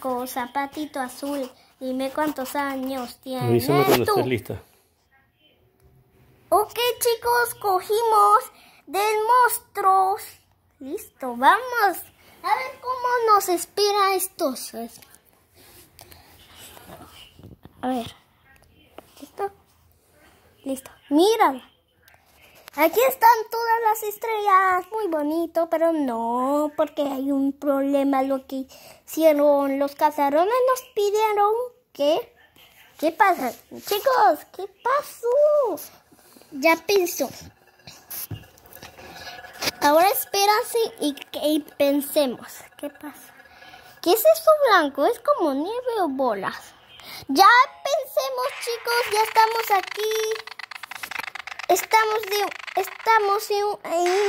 Con zapatito azul, dime cuántos años tienes. Ok, chicos, cogimos del monstruos. Listo, vamos. A ver cómo nos espera estos. A ver. ¿Listo? Listo. Míralo. Aquí están todas las estrellas, muy bonito, pero no, porque hay un problema. Lo que hicieron los cazarones nos pidieron que. ¿Qué pasa? Chicos, ¿qué pasó? Ya pensó. Ahora espérense y, y pensemos. ¿Qué pasa? ¿Qué es eso blanco? ¿Es como nieve o bolas? Ya pensemos, chicos, ya estamos aquí. Estamos, de, estamos en,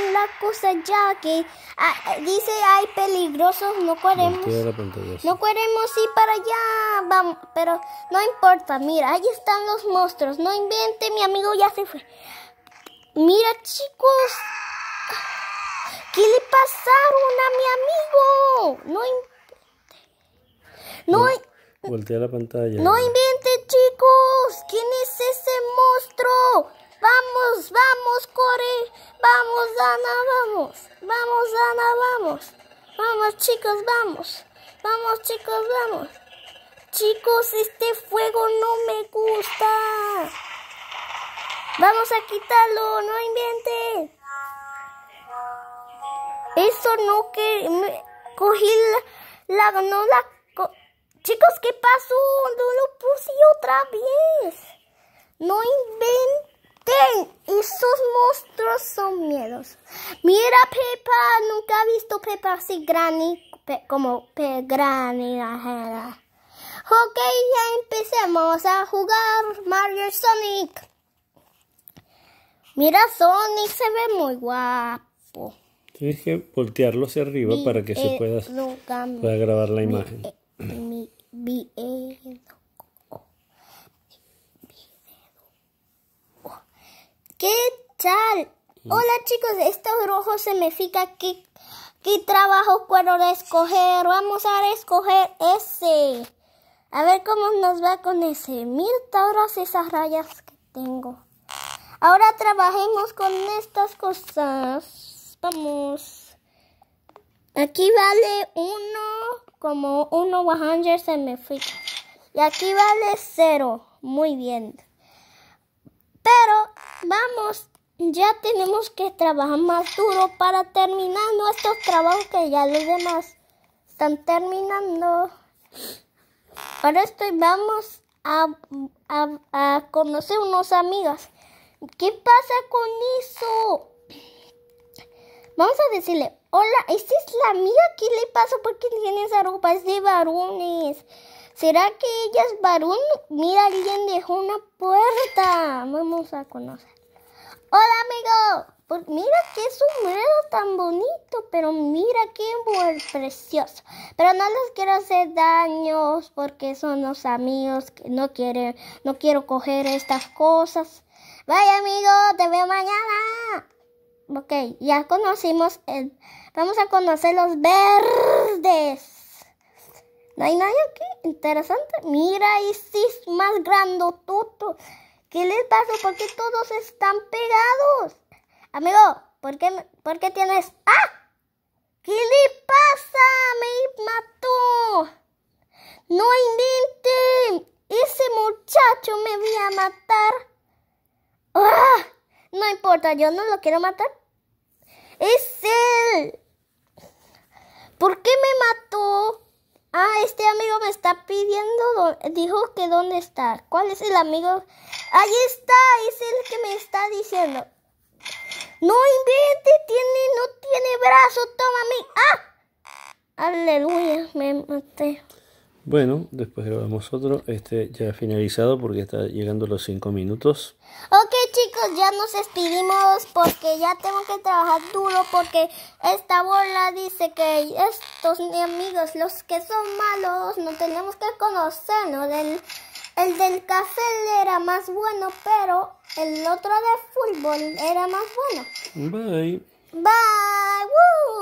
una cosa ya que ah, eh, dice hay peligrosos, no queremos, no queremos ir para allá, pero no importa, mira, ahí están los monstruos, no invente, mi amigo ya se fue. Mira chicos, ¿qué le pasaron a mi amigo? No invente. no. Voltea la pantalla. No invente chicos, ¿quién es ese monstruo? vamos, corre, vamos, Ana, vamos, vamos, Ana, vamos, vamos, chicos, vamos, vamos, chicos, vamos. Chicos, este fuego no me gusta. Vamos a quitarlo, no inventen. Eso no que cogí la, no la chicos, ¿qué pasó? No lo puse otra vez. No inventen. Mira, Peppa, nunca he visto Peppa así grande como pe, grande. Ok, ya empecemos a jugar Mario Sonic. Mira, Sonic se ve muy guapo. Tienes que voltearlo hacia arriba para que se pueda, grabar la imagen. E, ¿Qué tal? Hola chicos, estos rojos significa que, que trabajo puedo escoger. Vamos a escoger ese. A ver cómo nos va con ese. Mira todas esas rayas que tengo. Ahora trabajemos con estas cosas. Vamos. Aquí vale uno, como uno 100 se me fica. Y aquí vale cero. Muy bien. Pero vamos ya tenemos que trabajar más duro para terminar nuestros trabajos que ya los demás están terminando. Para esto vamos a, a, a conocer unos amigos. ¿Qué pasa con eso? Vamos a decirle, hola, ¿esta es la amiga? ¿Qué le pasa? ¿Por qué tiene esa ropa? Es de varones. ¿Será que ella es varón? Mira, alguien dejó una puerta. Vamos a conocer. Hola amigo, pues mira qué sombrero tan bonito, pero mira qué precioso. Pero no les quiero hacer daños porque son los amigos que no quieren, no quiero coger estas cosas. Vaya amigo, te veo mañana. Ok, ya conocimos el... Vamos a conocer los verdes. ¿No hay nadie aquí? Interesante. Mira, y sí, más grandotuto. ¿Qué les pasa? ¿Por qué todos están pegados? Amigo, ¿por qué, tienes... ¡Ah! ¿Qué le pasa? Me mató. No inventen. Ese muchacho me voy a matar. ¡Ah! No importa, yo no lo quiero matar. Es él. ¿Por qué me mató? Ah, este amigo me está pidiendo, dijo que dónde está. ¿Cuál es el amigo Ahí está, es el que me está diciendo. No invente, tiene, no tiene brazo, toma mi. ¡Ah! Aleluya, me maté. Bueno, después grabamos otro, este ya finalizado porque está llegando los cinco minutos. Ok chicos, ya nos despedimos porque ya tengo que trabajar duro porque esta bola dice que estos amigos, los que son malos, no tenemos que conocernos del el del café era más bueno, pero el otro de fútbol era más bueno. Bye. Bye.